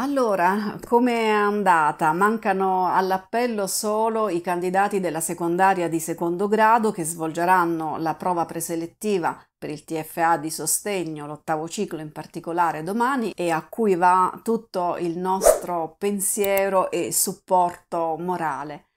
Allora, come è andata? Mancano all'appello solo i candidati della secondaria di secondo grado che svolgeranno la prova preselettiva per il TFA di sostegno, l'ottavo ciclo in particolare domani, e a cui va tutto il nostro pensiero e supporto morale.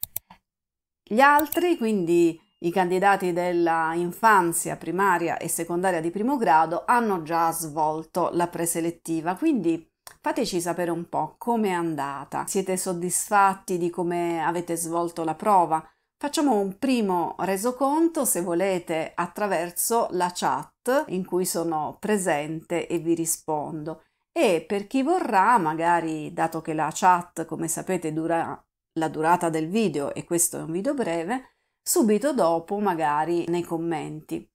Gli altri, quindi i candidati della infanzia primaria e secondaria di primo grado, hanno già svolto la preselettiva, quindi Fateci sapere un po' com'è andata. Siete soddisfatti di come avete svolto la prova? Facciamo un primo resoconto, se volete, attraverso la chat in cui sono presente e vi rispondo. E per chi vorrà, magari dato che la chat, come sapete, dura la durata del video e questo è un video breve, subito dopo magari nei commenti.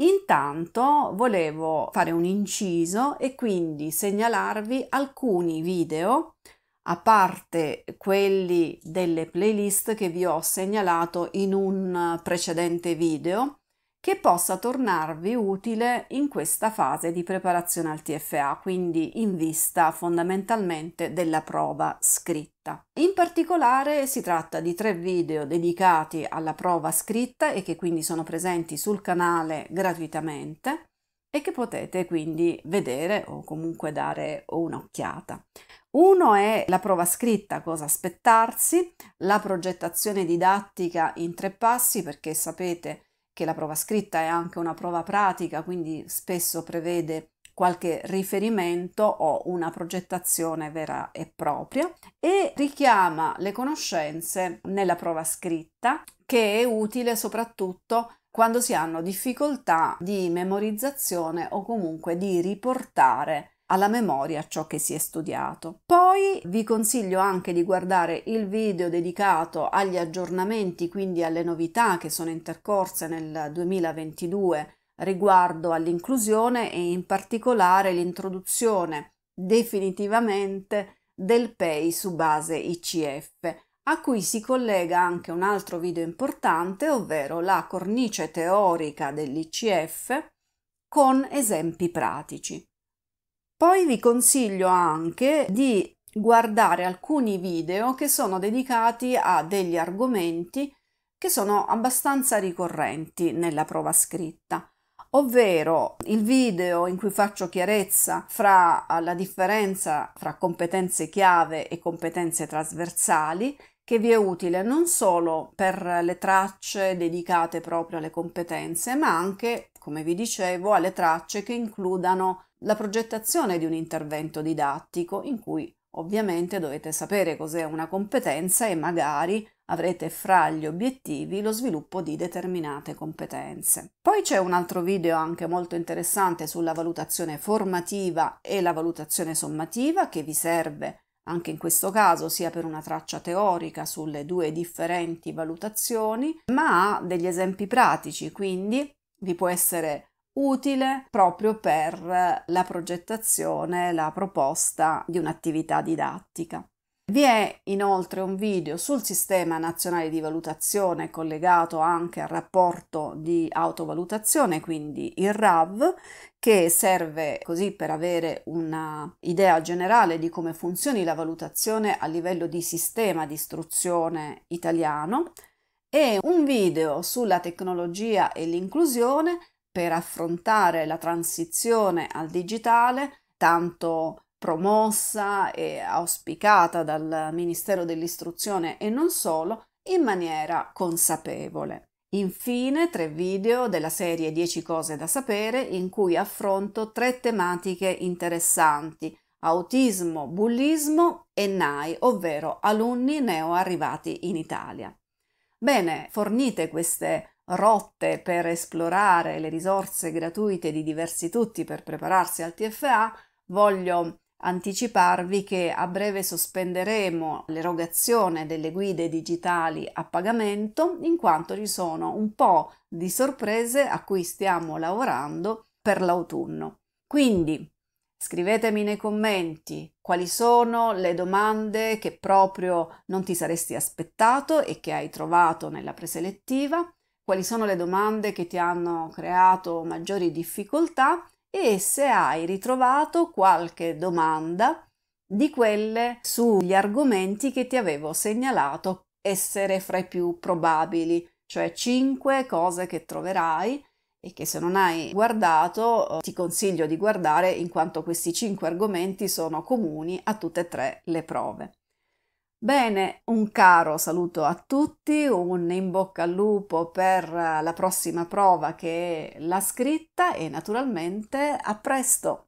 Intanto volevo fare un inciso e quindi segnalarvi alcuni video, a parte quelli delle playlist che vi ho segnalato in un precedente video, che possa tornarvi utile in questa fase di preparazione al TFA, quindi in vista fondamentalmente della prova scritta. In particolare si tratta di tre video dedicati alla prova scritta e che quindi sono presenti sul canale gratuitamente e che potete quindi vedere o comunque dare un'occhiata. Uno è la prova scritta, cosa aspettarsi, la progettazione didattica in tre passi perché sapete che la prova scritta è anche una prova pratica, quindi spesso prevede qualche riferimento o una progettazione vera e propria e richiama le conoscenze nella prova scritta che è utile soprattutto quando si hanno difficoltà di memorizzazione o comunque di riportare alla memoria ciò che si è studiato. Poi vi consiglio anche di guardare il video dedicato agli aggiornamenti, quindi alle novità che sono intercorse nel 2022 riguardo all'inclusione e in particolare l'introduzione definitivamente del PEI su base ICF, a cui si collega anche un altro video importante, ovvero la cornice teorica dell'ICF con esempi pratici. Poi vi consiglio anche di guardare alcuni video che sono dedicati a degli argomenti che sono abbastanza ricorrenti nella prova scritta, ovvero il video in cui faccio chiarezza fra eh, la differenza fra competenze chiave e competenze trasversali, che vi è utile non solo per le tracce dedicate proprio alle competenze, ma anche, come vi dicevo, alle tracce che includano la progettazione di un intervento didattico in cui ovviamente dovete sapere cos'è una competenza e magari avrete fra gli obiettivi lo sviluppo di determinate competenze. Poi c'è un altro video anche molto interessante sulla valutazione formativa e la valutazione sommativa che vi serve anche in questo caso sia per una traccia teorica sulle due differenti valutazioni, ma ha degli esempi pratici, quindi vi può essere utile proprio per la progettazione, la proposta di un'attività didattica. Vi è inoltre un video sul sistema nazionale di valutazione collegato anche al rapporto di autovalutazione, quindi il RAV, che serve così per avere un'idea generale di come funzioni la valutazione a livello di sistema di istruzione italiano e un video sulla tecnologia e l'inclusione per affrontare la transizione al digitale, tanto promossa e auspicata dal Ministero dell'Istruzione e non solo, in maniera consapevole. Infine, tre video della serie 10 cose da sapere in cui affronto tre tematiche interessanti, autismo, bullismo e NAI, ovvero alunni neo arrivati in Italia. Bene, fornite queste rotte per esplorare le risorse gratuite di diversi tutti per prepararsi al TFA, voglio anticiparvi che a breve sospenderemo l'erogazione delle guide digitali a pagamento in quanto ci sono un po' di sorprese a cui stiamo lavorando per l'autunno. Quindi scrivetemi nei commenti quali sono le domande che proprio non ti saresti aspettato e che hai trovato nella preselettiva quali sono le domande che ti hanno creato maggiori difficoltà e se hai ritrovato qualche domanda di quelle sugli argomenti che ti avevo segnalato essere fra i più probabili, cioè 5 cose che troverai e che se non hai guardato eh, ti consiglio di guardare in quanto questi 5 argomenti sono comuni a tutte e tre le prove. Bene, un caro saluto a tutti, un in bocca al lupo per la prossima prova che è la scritta e naturalmente a presto!